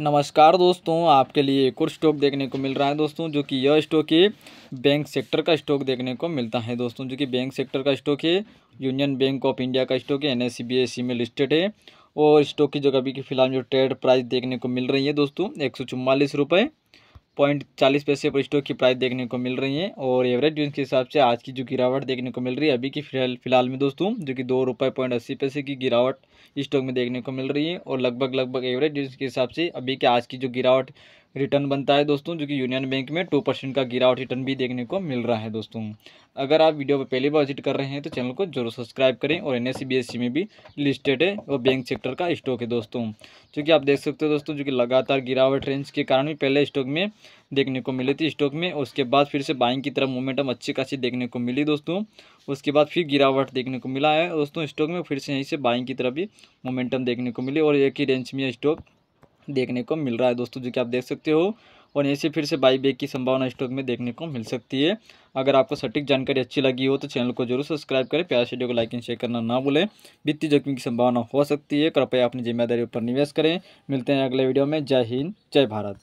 नमस्कार दोस्तों आपके लिए एक और स्टॉक देखने को मिल रहा है दोस्तों जो कि यह स्टॉक है बैंक सेक्टर का स्टॉक देखने को मिलता है दोस्तों जो कि बैंक सेक्टर का स्टॉक है यूनियन बैंक ऑफ इंडिया का स्टॉक है एन एस में लिस्टेड है और स्टॉक की जगह भी फिलहाल जो ट्रेड प्राइस देखने को मिल रही है दोस्तों एक सौ पॉइंट चालीस पैसे पर स्टॉक की प्राइस देखने को मिल रही है और एवरेज ड्यूज के हिसाब से आज की जो गिरावट देखने को मिल रही है अभी की फिलहाल फिलहाल में दोस्तों जो कि दो रुपये पॉइंट अस्सी पैसे की गिरावट स्टॉक में देखने को मिल रही है और लगभग लगभग एवरेज ड्यूज के हिसाब से अभी के आज की जो गिरावट रिटर्न बनता है दोस्तों जो कि यूनियन बैंक में टू परसेंट का गिरावट रिटर्न भी देखने को मिल रहा है दोस्तों अगर आप वीडियो पर पहली बार विजिट कर रहे हैं तो चैनल को जरूर सब्सक्राइब करें और एन में भी लिस्टेड है और बैंक सेक्टर का स्टॉक है दोस्तों क्योंकि आप देख सकते हो दोस्तों जो कि लगातार गिरावट रेंज के कारण भी पहले स्टॉक में देखने को मिली थी स्टॉक में उसके बाद फिर से बाइंग की तरफ मोमेंटम अच्छी खासी देखने को मिली दोस्तों उसके बाद फिर गिरावट देखने को मिला है दोस्तों स्टॉक में फिर से यहीं से बाइंग की तरफ भी मोमेंटम देखने को मिली और एक ही रेंज में स्टॉक देखने को मिल रहा है दोस्तों जो कि आप देख सकते हो और ऐसे फिर से बाई बैक की संभावना स्टॉक में देखने को मिल सकती है अगर आपको सटीक जानकारी अच्छी लगी हो तो चैनल को जरूर सब्सक्राइब करें प्यार वीडियो को लाइक एंड शेयर करना ना भूलें वित्तीय जोखिम की संभावना हो सकती है कृपया अपनी जिम्मेदारी पर निवेश करें मिलते हैं अगले वीडियो में जय हिंद जय भारत